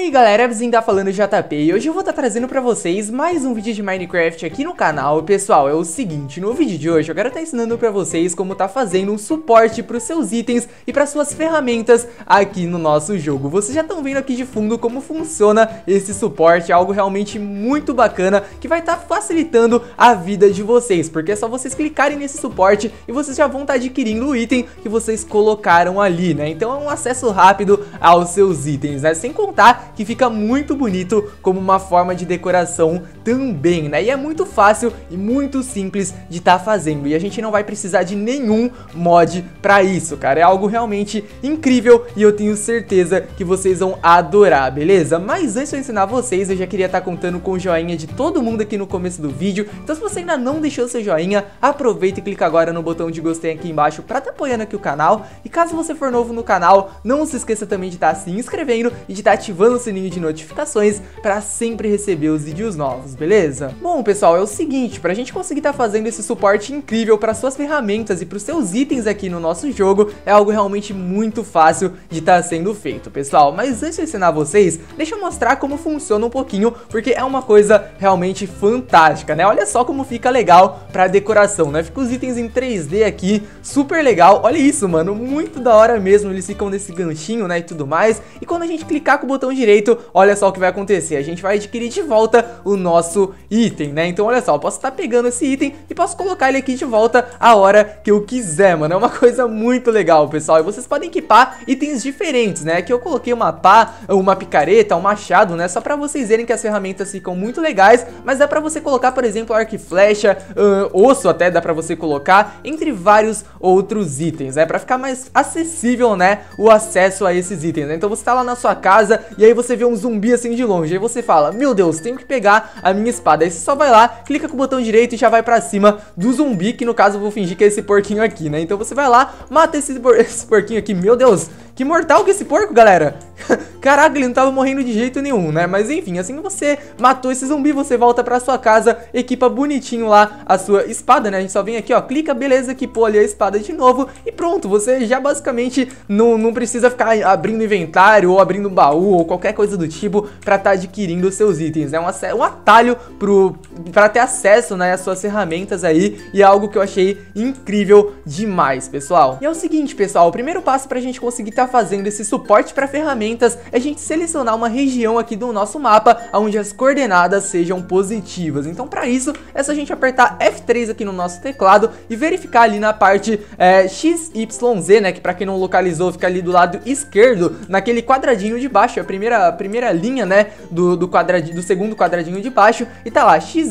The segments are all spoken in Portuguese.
aí galera, vizinho tá falando JP e hoje eu vou estar tá trazendo pra vocês mais um vídeo de Minecraft aqui no canal. Pessoal, é o seguinte, no vídeo de hoje eu quero estar tá ensinando pra vocês como tá fazendo um suporte pros seus itens e pras suas ferramentas aqui no nosso jogo. Vocês já estão vendo aqui de fundo como funciona esse suporte, algo realmente muito bacana que vai estar tá facilitando a vida de vocês, porque é só vocês clicarem nesse suporte e vocês já vão estar tá adquirindo o item que vocês colocaram ali, né? Então é um acesso rápido aos seus itens, né? Sem contar que fica muito bonito como uma forma de decoração também, né? E é muito fácil e muito simples de estar tá fazendo, e a gente não vai precisar de nenhum mod para isso, cara. É algo realmente incrível e eu tenho certeza que vocês vão adorar, beleza? Mas antes de eu ensinar vocês, eu já queria estar tá contando com o joinha de todo mundo aqui no começo do vídeo, então se você ainda não deixou seu joinha, aproveita e clica agora no botão de gostei aqui embaixo para estar tá apoiando aqui o canal, e caso você for novo no canal, não se esqueça também de estar tá se inscrevendo e de estar tá ativando sininho de notificações para sempre receber os vídeos novos, beleza? Bom, pessoal, é o seguinte, pra gente conseguir estar tá fazendo esse suporte incrível para suas ferramentas e para os seus itens aqui no nosso jogo, é algo realmente muito fácil de estar tá sendo feito, pessoal. Mas antes de ensinar vocês, deixa eu mostrar como funciona um pouquinho, porque é uma coisa realmente fantástica, né? Olha só como fica legal pra decoração, né? Fica os itens em 3D aqui, super legal. Olha isso, mano, muito da hora mesmo, eles ficam nesse ganchinho, né, e tudo mais. E quando a gente clicar com o botão direito, direito, olha só o que vai acontecer. A gente vai adquirir de volta o nosso item, né? Então, olha só, eu posso estar tá pegando esse item e posso colocar ele aqui de volta a hora que eu quiser, mano. É uma coisa muito legal, pessoal. E vocês podem equipar itens diferentes, né? Aqui eu coloquei uma pá, uma picareta, um machado, né? Só pra vocês verem que as ferramentas ficam muito legais, mas dá pra você colocar, por exemplo, arco e flecha, uh, osso até dá pra você colocar, entre vários outros itens, né? Pra ficar mais acessível, né? O acesso a esses itens, né? Então você tá lá na sua casa e aí você você vê um zumbi assim de longe. Aí você fala, meu Deus, tenho que pegar a minha espada. Aí você só vai lá, clica com o botão direito e já vai pra cima do zumbi, que no caso eu vou fingir que é esse porquinho aqui, né? Então você vai lá, mata esse, por... esse porquinho aqui, meu Deus, que mortal que é esse porco, galera! Caraca, ele não tava morrendo de jeito nenhum, né? Mas enfim, assim que você matou esse zumbi, você volta pra sua casa, equipa bonitinho lá a sua espada, né? A gente só vem aqui, ó, clica, beleza, equipou ali a espada de novo e pronto, você já basicamente não, não precisa ficar abrindo inventário ou abrindo baú ou qualquer coisa do tipo pra estar tá adquirindo os seus itens, né? Um, um atalho pro, pra ter acesso, né, às suas ferramentas aí e é algo que eu achei incrível demais, pessoal. E é o seguinte, pessoal, o primeiro passo pra gente conseguir tá fazendo esse suporte pra ferramenta ferramentas é a gente selecionar uma região aqui do nosso mapa onde as coordenadas sejam positivas. Então para isso é só a gente apertar F3 aqui no nosso teclado e verificar ali na parte é, XYZ, né, que para quem não localizou fica ali do lado esquerdo, naquele quadradinho de baixo, a primeira, a primeira linha, né, do, do, quadradinho, do segundo quadradinho de baixo e tá lá XYZ.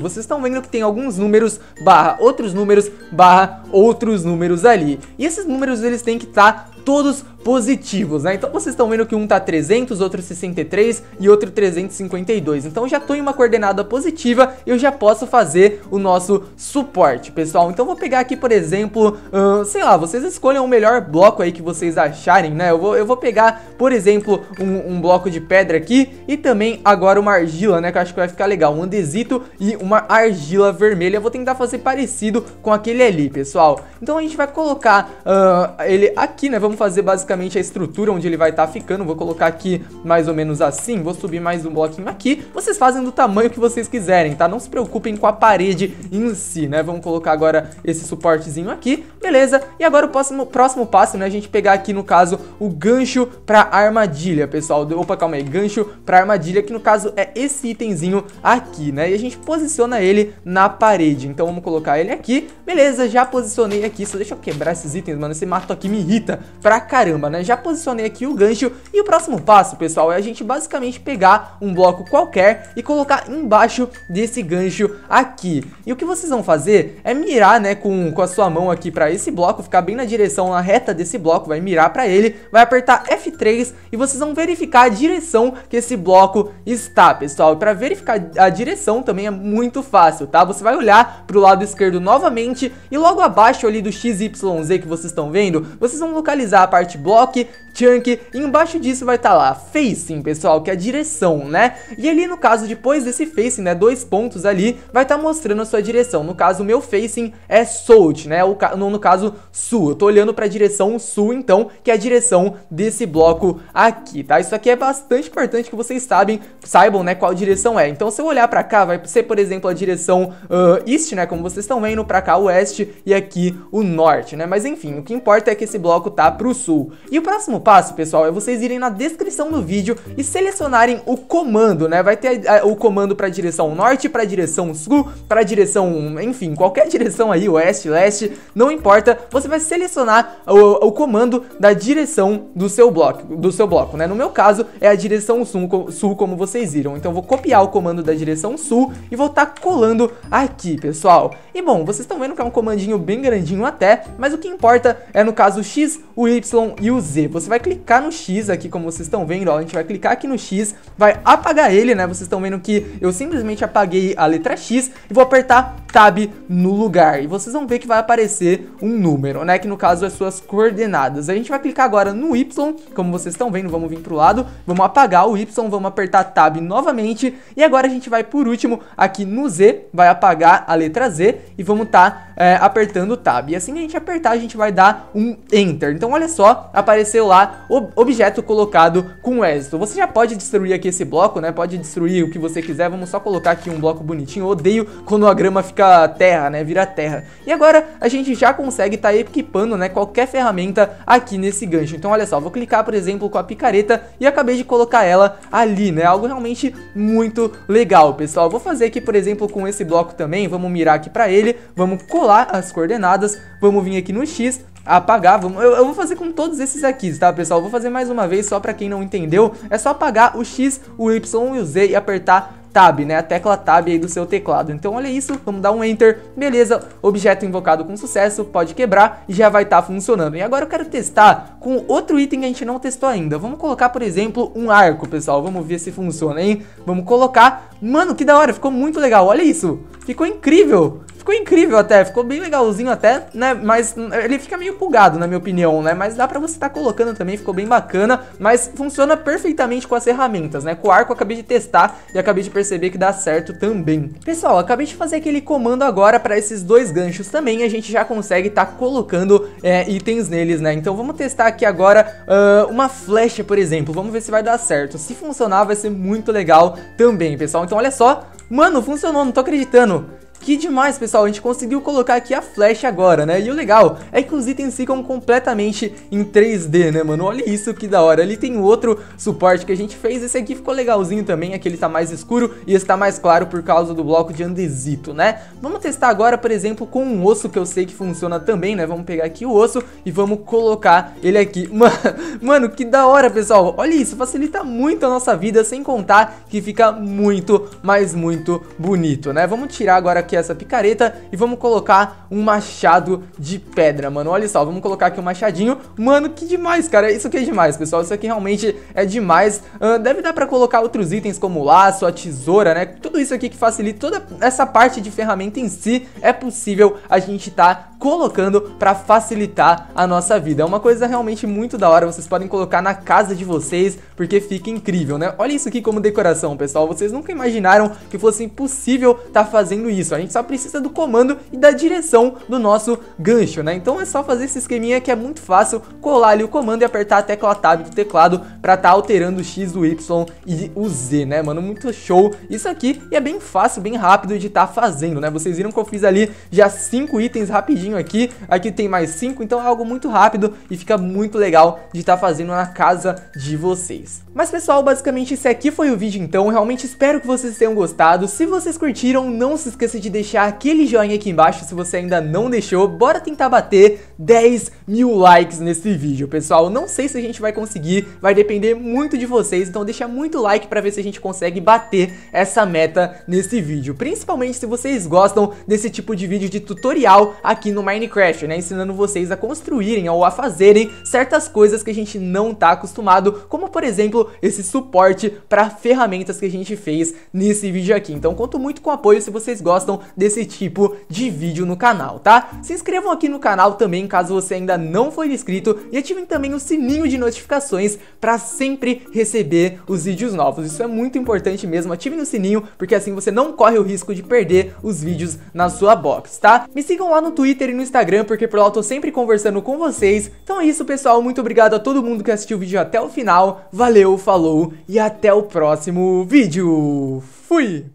Vocês estão vendo que tem alguns números barra outros números barra outros números ali. E esses números eles têm que estar tá todos positivos, né? Então vocês estão vendo que um tá 300, outro 63 e outro 352. Então já tô em uma coordenada positiva, eu já posso fazer o nosso suporte, pessoal. Então vou pegar aqui, por exemplo, uh, sei lá, vocês escolham o melhor bloco aí que vocês acharem, né? Eu vou, eu vou pegar, por exemplo, um, um bloco de pedra aqui e também agora uma argila, né? Que eu acho que vai ficar legal, um andesito e uma argila vermelha. Eu vou tentar fazer parecido com aquele ali, pessoal. Então a gente vai colocar uh, ele aqui, né? Vamos fazer basicamente basicamente a estrutura onde ele vai estar tá ficando. Vou colocar aqui mais ou menos assim, vou subir mais um bloquinho aqui. Vocês fazem do tamanho que vocês quiserem, tá? Não se preocupem com a parede em si, né? Vamos colocar agora esse suportezinho aqui, beleza? E agora o próximo, próximo passo, né? A gente pegar aqui, no caso, o gancho pra armadilha, pessoal. Opa, calma aí, gancho pra armadilha, que no caso é esse itemzinho aqui, né? E a gente posiciona ele na parede. Então vamos colocar ele aqui, beleza? Já posicionei aqui, só deixa eu quebrar esses itens, mano. Esse mato aqui me irrita pra caramba né? Já posicionei aqui o gancho e o próximo passo, pessoal, é a gente basicamente pegar um bloco qualquer e colocar embaixo desse gancho aqui. E o que vocês vão fazer é mirar, né, com, com a sua mão aqui pra esse bloco, ficar bem na direção, na reta desse bloco, vai mirar pra ele, vai apertar F3 e vocês vão verificar a direção que esse bloco está, pessoal. E pra verificar a direção também é muito fácil, tá? Você vai olhar pro lado esquerdo novamente e logo abaixo ali do XYZ que vocês estão vendo, vocês vão localizar a parte Block, Chunk, e embaixo disso vai estar tá lá Facing, pessoal, que é a direção, né? E ali no caso, depois desse Facing, né, dois pontos ali, vai estar tá mostrando a sua direção. No caso, o meu Facing é South, né? O, no, no caso, Sul. Eu tô olhando para a direção Sul, então, que é a direção desse bloco aqui, tá? Isso aqui é bastante importante que vocês sabem, saibam, né, qual direção é. Então, se eu olhar para cá, vai ser, por exemplo, a direção uh, East, né, como vocês estão vendo, para cá o Oeste e aqui o Norte, né? Mas enfim, o que importa é que esse bloco tá pro Sul. E o próximo passo, pessoal, é vocês irem na descrição do vídeo e selecionarem o comando, né? Vai ter a, eh, o comando para direção norte, para direção sul, para direção, enfim, qualquer direção aí, oeste, leste, não importa. Você vai selecionar o, o comando da direção do seu bloco, do seu bloco, né? No meu caso é a direção sul, sul como vocês viram. Então eu vou copiar o comando da direção sul e vou estar tá colando aqui, pessoal. E bom, vocês estão vendo que é um comandinho bem grandinho até, mas o que importa é no caso o X, o Y e o Z. Você vai clicar no X aqui, como vocês estão vendo, ó, a gente vai clicar aqui no X, vai apagar ele, né? Vocês estão vendo que eu simplesmente apaguei a letra X e vou apertar tab no lugar. E vocês vão ver que vai aparecer um número, né? Que no caso é suas coordenadas. A gente vai clicar agora no Y, como vocês estão vendo, vamos vir pro lado, vamos apagar o Y, vamos apertar tab novamente. E agora a gente vai por último aqui no Z, vai apagar a letra Z e vamos estar tá é, apertando o Tab. E assim que a gente apertar, a gente vai dar um Enter. Então olha só, apareceu lá o objeto colocado com êxito. Você já pode destruir aqui esse bloco, né? Pode destruir o que você quiser. Vamos só colocar aqui um bloco bonitinho. Eu odeio quando a grama fica terra, né? Vira terra. E agora a gente já consegue estar tá equipando, né? Qualquer ferramenta aqui nesse gancho. Então olha só, vou clicar, por exemplo, com a picareta e acabei de colocar ela ali, né? Algo realmente muito legal, pessoal. Vou fazer aqui, por exemplo, com esse bloco também. Vamos mirar aqui pra ele. Vamos colocar colar as coordenadas, vamos vir aqui no X, apagar, vamos, eu, eu, vou fazer com todos esses aqui, tá pessoal? vou fazer mais uma vez, só pra quem não entendeu, é só apagar o X, o Y e o Z e apertar Tab, né? A tecla Tab aí do seu teclado. Então olha isso, vamos dar um Enter, beleza, objeto invocado com sucesso, pode quebrar e já vai estar tá funcionando. E agora eu quero testar com outro item que a gente não testou ainda. Vamos colocar, por exemplo, um arco, pessoal, vamos ver se funciona, hein? Vamos colocar, mano, que da hora, ficou muito legal, olha isso, ficou incrível ficou incrível até, ficou bem legalzinho até, né? Mas ele fica meio bugado, na minha opinião, né? Mas dá pra você estar tá colocando também, ficou bem bacana, mas funciona perfeitamente com as ferramentas, né? Com o arco eu acabei de testar e acabei de perceber que dá certo também. Pessoal, acabei de fazer aquele comando agora pra esses dois ganchos também, a gente já consegue estar tá colocando é, itens neles, né? Então vamos testar aqui agora uh, uma flecha, por exemplo, vamos ver se vai dar certo. Se funcionar, vai ser muito legal também, pessoal. Então olha só, mano, funcionou, não tô acreditando. Que demais, pessoal, a gente conseguiu colocar aqui a flecha agora, né? E o legal é que os itens ficam completamente em 3D, né, mano? Olha isso que da hora. Ali tem outro suporte que a gente fez. Esse aqui ficou legalzinho também. Aquele tá mais escuro e esse tá mais claro por causa do bloco de andesito, né? Vamos testar agora, por exemplo, com um osso que eu sei que funciona também, né? Vamos pegar aqui o osso e vamos colocar ele aqui. Mano, que da hora, pessoal. Olha isso, facilita muito a nossa vida, sem contar que fica muito, mas muito bonito, né? Vamos tirar agora aqui essa picareta e vamos colocar um machado de pedra, mano. Olha só, vamos colocar aqui um machadinho. Mano, que demais, cara. Isso aqui é demais, pessoal. Isso aqui realmente é demais. Uh, deve dar pra colocar outros itens como laço, a tesoura, né? Tudo isso aqui que facilita toda essa parte de ferramenta em si. É possível a gente tá colocando para facilitar a nossa vida. É uma coisa realmente muito da hora, vocês podem colocar na casa de vocês, porque fica incrível, né? Olha isso aqui como decoração, pessoal. Vocês nunca imaginaram que fosse impossível estar tá fazendo isso. A gente só precisa do comando e da direção do nosso gancho, né? Então é só fazer esse esqueminha que é muito fácil, colar ali o comando e apertar a tecla tab do teclado para estar tá alterando o X, o Y e o Z, né, mano? Muito show isso aqui e é bem fácil, bem rápido de estar tá fazendo, né? Vocês viram que eu fiz ali já cinco itens rapidinho rapidinho aqui, aqui tem mais 5, então é algo muito rápido e fica muito legal de estar tá fazendo na casa de vocês. Mas pessoal, basicamente esse aqui foi o vídeo então, realmente espero que vocês tenham gostado, se vocês curtiram, não se esqueça de deixar aquele joinha aqui embaixo se você ainda não deixou, bora tentar bater 10 mil likes nesse vídeo, pessoal, não sei se a gente vai conseguir, vai depender muito de vocês, então deixa muito like pra ver se a gente consegue bater essa meta nesse vídeo, principalmente se vocês gostam desse tipo de vídeo de tutorial aqui no no Minecraft, né? Ensinando vocês a construírem ou a fazerem certas coisas que a gente não tá acostumado, como por exemplo, esse suporte para ferramentas que a gente fez nesse vídeo aqui. Então conto muito com o apoio se vocês gostam desse tipo de vídeo no canal, tá? Se inscrevam aqui no canal também caso você ainda não for inscrito e ativem também o sininho de notificações para sempre receber os vídeos novos. Isso é muito importante mesmo, ativem o sininho porque assim você não corre o risco de perder os vídeos na sua box, tá? Me sigam lá no Twitter Twitter e no Instagram, porque por lá eu tô sempre conversando com vocês. Então é isso, pessoal. Muito obrigado a todo mundo que assistiu o vídeo até o final. Valeu, falou e até o próximo vídeo. Fui!